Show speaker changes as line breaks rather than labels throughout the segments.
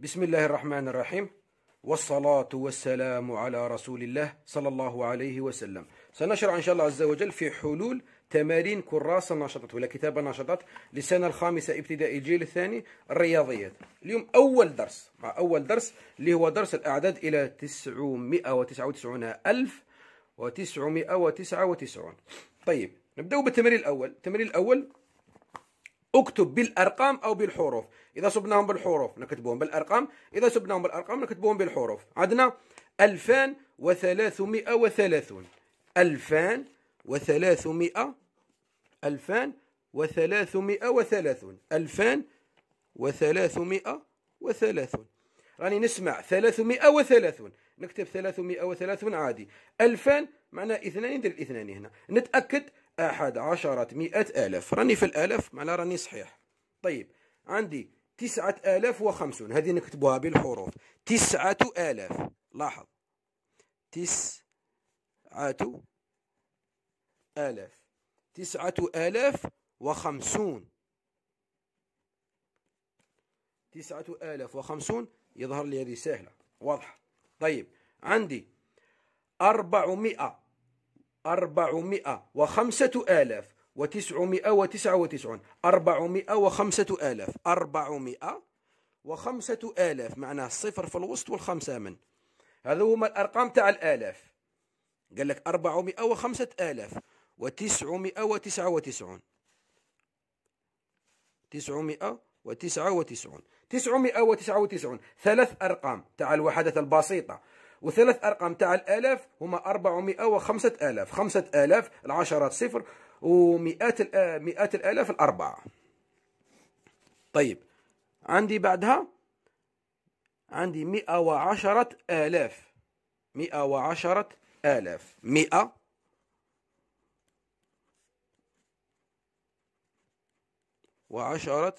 بسم الله الرحمن الرحيم والصلاة والسلام على رسول الله صلى الله عليه وسلم سنشرع إن شاء الله عز وجل في حلول تمارين كراسة النشاطات ولا كتاب النشاطات للسنة الخامسة ابتدائي الجيل الثاني الرياضيات اليوم أول درس مع أول درس اللي هو درس الأعداد إلى 999 ألف و999 طيب نبدأ بالتمرين الأول التمرين الأول اكتب بالارقام او بالحروف اذا صبناهم بالحروف نكتبهم بالارقام اذا صبناهم بالارقام نكتبهم بالحروف عندنا 2330 2300 2330 2330 راني نسمع 330 نكتب 330 عادي 2000 معناه اثنان ندير الاثنان هنا نتاكد أحد عشرة مئة آلاف راني في الآلاف معناها راني صحيح طيب عندي تسعة آلاف وخمسون هذه نكتبوها بالحروف تسعة آلاف لاحظ تسعة آلاف تسعة آلاف وخمسون تسعة آلاف وخمسون يظهر لي هذه سهلة واضحة طيب عندي أربعمائة أربعمائة وخمسة آلاف وتسعمائة وتسعة وتسعون أربعمائة وخمسة آلاف أربعمائة وخمسة آلاف معناه الصفر في الوسط والخمسة من هذو هما الأرقام تاع الآلاف قال لك أربعمائة وخمسة آلاف وتسعمائة وتسعة وتسعون تسعمائة وتسعة وتسعون تسعمائة وتسعة وتسعون ثلاث أرقام تاع الوحدات البسيطة وثلاث ارقام تاع الالاف هما 400 و5000 5000 العشرات صفر ومئات آه، مئات الالاف الاربعه طيب عندي بعدها عندي مئة وعشرة آلاف مئة وعشرة آلاف مئة وعشرة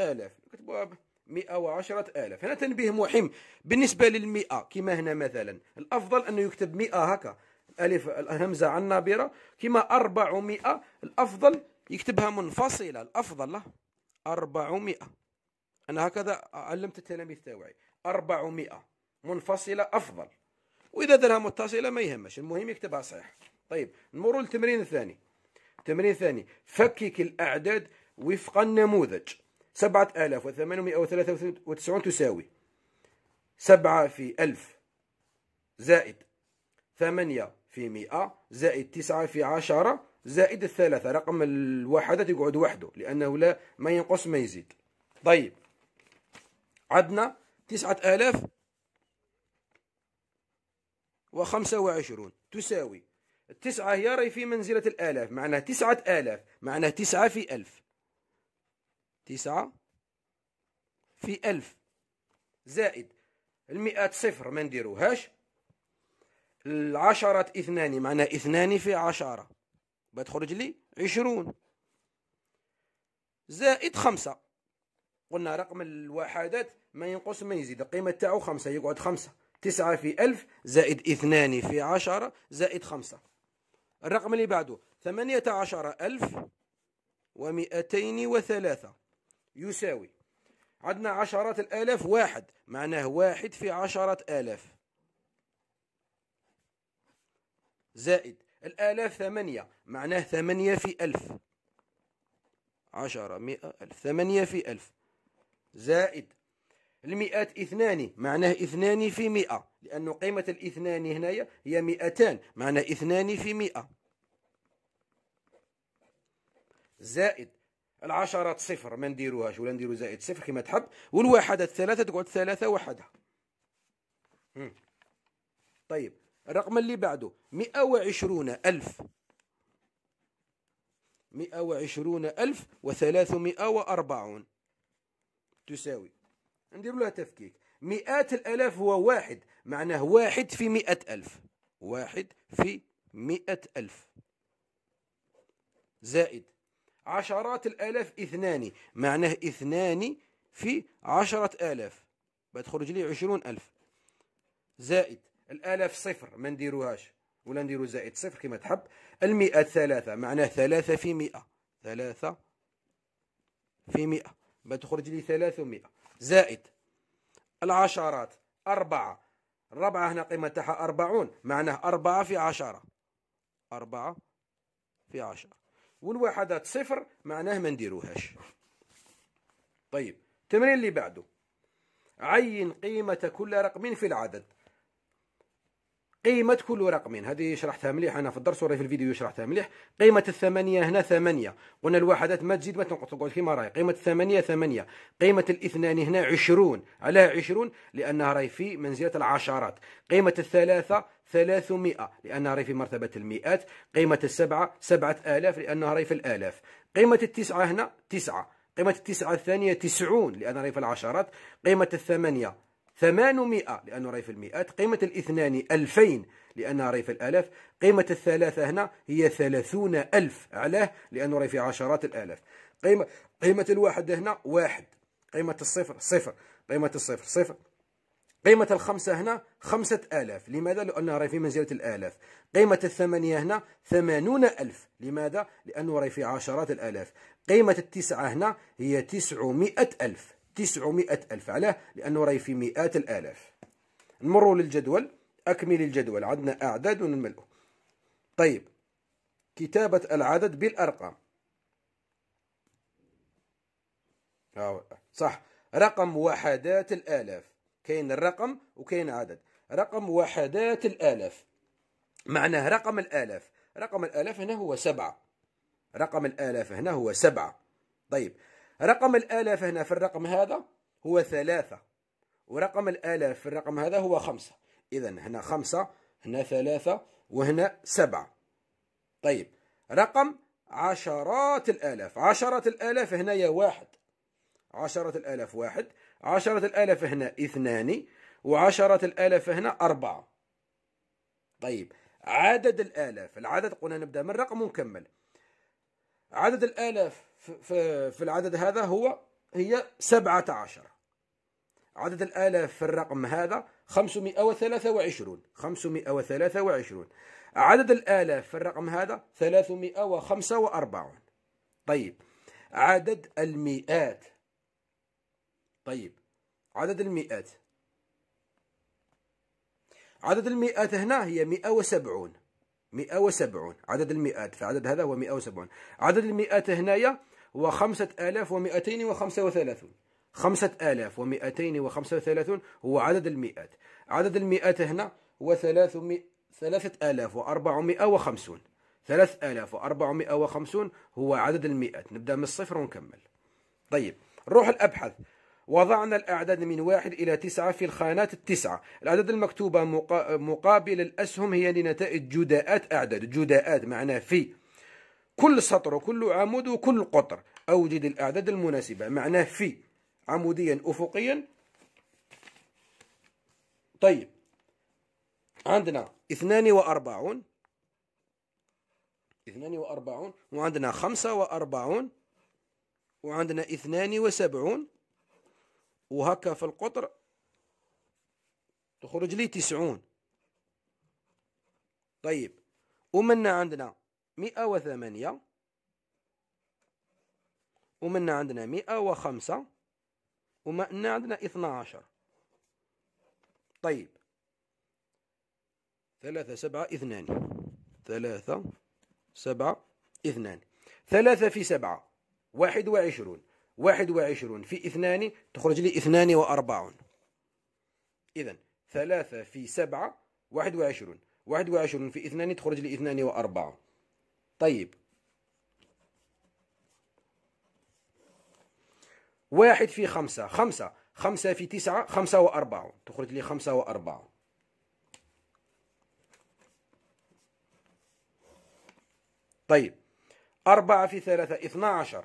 آلاف 110 ألف هنا تنبيه مهم بالنسبة للمئة كما هنا مثلا الأفضل أنه يكتب 100 هكا الألف الهمزة على النابرة كما 400 الأفضل يكتبها منفصلة الأفضل له 400 أنا هكذا علمت التلاميذ تاوعي 400 منفصلة أفضل وإذا درها متصلة ما يهمش المهم يكتبها صحيح طيب نمر للتمرين الثاني التمرين الثاني فكك الأعداد وفق النموذج سبعة آلاف وثمانمائة وثلاثة وتسعون تساوي سبعة في ألف زائد ثمانية في مئة زائد تسعة في عشرة زائد الثلاثة رقم الواحدة يقعد وحده لأنه لا ما ينقص ما يزيد طيب عدنا تسعة آلاف وخمسة وعشرون تساوي التسعة هي راهي في منزلة الآلاف معناها تسعة آلاف معناها تسعة في ألف تسعة في ألف زائد المئات صفر ما نديروهاش العشرة اثنان معناها اثنان في عشرة بتخرج لي عشرون زائد خمسة قلنا رقم الوحدات ما ينقص ما يزيد القيمة تاعو خمسة يقعد خمسة تسعة في ألف زائد اثنان في عشرة زائد خمسة الرقم اللي بعده ثمانية عشر ألف ومئتين وثلاثة يساوي عندنا عشرات الآلاف واحد معناه واحد في عشرة آلاف زائد الآلاف ثمانية معناه ثمانية في ألف عشرة مئة ألف ثمانية في ألف زائد المئات اثنان معناه اثنان في مئة لأن قيمة الاثنان هنا هي مئتان معناه اثنان في مئة زائد العشرات صفر ما نديروهاش ولا نديرو زائد صفر كما تحب والواحدات ثلاثة تقعد ثلاثة وحدها طيب الرقم اللي بعده مئة وعشرون ألف مئة وعشرون ألف وثلاثمائة وأربعون تساوي ندير لها تفكيك مئات الألاف هو واحد معناه واحد في مئة ألف واحد في مئة ألف زائد عشرات الآلاف اثنان معناه اثنان في عشرة آلاف بتخرج لي عشرون ألف زائد الآلاف صفر ما نديروهاش ولا نديرو زائد صفر كما تحب المئة ثلاثة معناه ثلاثة في مئة ثلاثة في مئة بتخرج لي ثلاثمائة زائد العشرات أربعة الربعة هنا قيمة تاعها أربعون معناه أربعة في عشرة أربعة في عشرة والوحدات صفر معناه ما نديروهاش طيب التمرين اللي بعده عين قيمة كل رقم في العدد قيمة كل رقم هذه شرحتها مليح أنا في الدرس وراي في الفيديو شرحتها مليح قيمة الثمانية هنا ثمانية قلنا الواحدات ما تزيد ما تنقص تقعد كيما راهي قيمة الثمانية ثمانية قيمة الاثنان هنا عشرون علاه عشرون لأنها راهي في منزلة العشرات قيمة الثلاثة 300 لأنها راهي في مرتبة المئات قيمة السبعة سبعة آلاف لأنها راهي في الآلاف قيمة التسعة هنا تسعة قيمة التسعة الثانية تسعون لأنها راهي في العشرات قيمة الثمانية 800 لأنه راهي في المئات قيمة الاثنان 2000 لأنها راهي في الآلاف قيمة الثلاثة هنا هي ثلاثون ألف علاه لأنه راهي في عشرات الآلاف قيمة قيمة الواحد هنا واحد قيمة الصفر صفر قيمة الصفر صفر قيمة الخمسة هنا خمسة آلاف لماذا؟ لأنها راهي في منزلة الآلاف قيمة الثمانية هنا ثمانون ألف لماذا؟ لأنه راهي في عشرات الآلاف قيمة التسعة هنا هي تسعمائة ألف تسعمائة ألف علاه؟ لأنه راهي في مئات الآلاف نمروا للجدول أكمل الجدول عندنا أعداد ونملؤه طيب كتابة العدد بالأرقام آه، صح رقم وحدات الآلاف كاين الرقم وكاين عدد رقم وحدات الآلاف معناه رقم الآلاف رقم الآلاف هنا هو سبعة رقم الآلاف هنا هو سبعة طيب رقم الآلاف هنا في الرقم هذا هو ثلاثة ورقم الآلاف في الرقم هذا هو خمسة إذا هنا خمسة هنا ثلاثة وهنا سبعة طيب رقم عشرات الآلاف عشرات الآلاف هنا واحد عشرات الآلاف واحد عشرة الآلاف هنا اثنان وعشرة الآلاف هنا أربعة طيب عدد الآلاف العدد قلنا نبدأ من رقم ونكمل عدد الآلاف في العدد هذا هو هي سبعة عشر عدد الآلاف في الرقم هذا خمسمائة خمسمائة وثلاثة وعشرون وثلاثة وعشرون عدد الآلاف في الرقم هذا ثلاثمائة وخمسة وأربعون طيب عدد المئات طيب عدد المئات عدد المئات هنا هي 170 170 عدد المئات فعدد هذا هو 170 عدد المئات هنايا هو 5235 5235 هو عدد المئات عدد المئات هنا هو آلاف 3450 3450 هو عدد المئات نبدا من الصفر ونكمل طيب نروح الابحث وضعنا الأعداد من واحد إلى تسعة في الخانات التسعة الأعداد المكتوبة مقابل الأسهم هي لنتائج جداءات أعداد جداءات معناه في كل سطر وكل عمود وكل قطر أوجد الأعداد المناسبة معناه في عموديا أفقيا طيب عندنا اثنان وأربعون اثنان وأربعون وعندنا خمسة وأربعون وعندنا اثنان وسبعون وهكا في القطر تخرج لي تسعون طيب ومنا عندنا مئة وثمانية ومنا عندنا مئة وخمسة ومنا عندنا اثنى عشر طيب ثلاثة سبعة اثنان ثلاثة سبعة اثنان ثلاثة في سبعة واحد وعشرون واحد وعشرون في اثنان تخرج لي اثنان وأربعون إذا ثلاثة في سبعة واحد وعشرون واحد وعشرون في اثنان تخرج لي اثنان واربعون طيب واحد في خمسة خمسة خمسة في تسعة خمسة واربعون تخرج لي خمسة واربعون طيب أربعة في ثلاثة اثنا عشر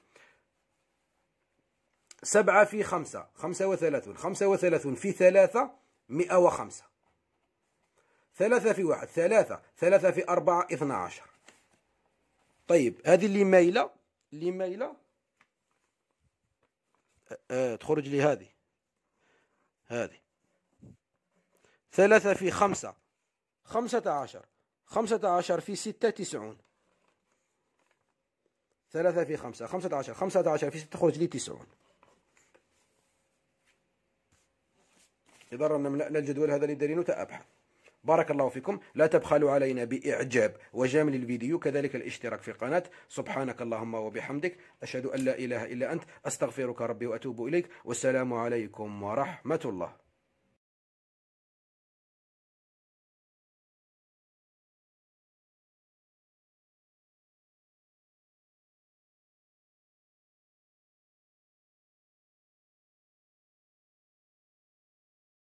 سبعة في خمسة خمسة وثلاثون خمسة وثلاثون في ثلاثة مئة وخمسة ثلاثة في واحد ثلاثة ثلاثة في أربعة اثنى عشر طيب هذه اللي مايلة اللي مايلة آه تخرج لي هذه هذه ثلاثة في خمسة خمسة عشر خمسة عشر في ستة تسعون ثلاثة في خمسة خمسة عشر خمسة عشر في ستة تخرج لي تسعون إذا رأنا ملأنا الجدول هذا للدليل وتأبحث بارك الله فيكم لا تبخلوا علينا بإعجاب وجامل الفيديو كذلك الاشتراك في القناة سبحانك اللهم وبحمدك أشهد أن لا إله إلا أنت أستغفرك ربي وأتوب إليك والسلام عليكم ورحمة الله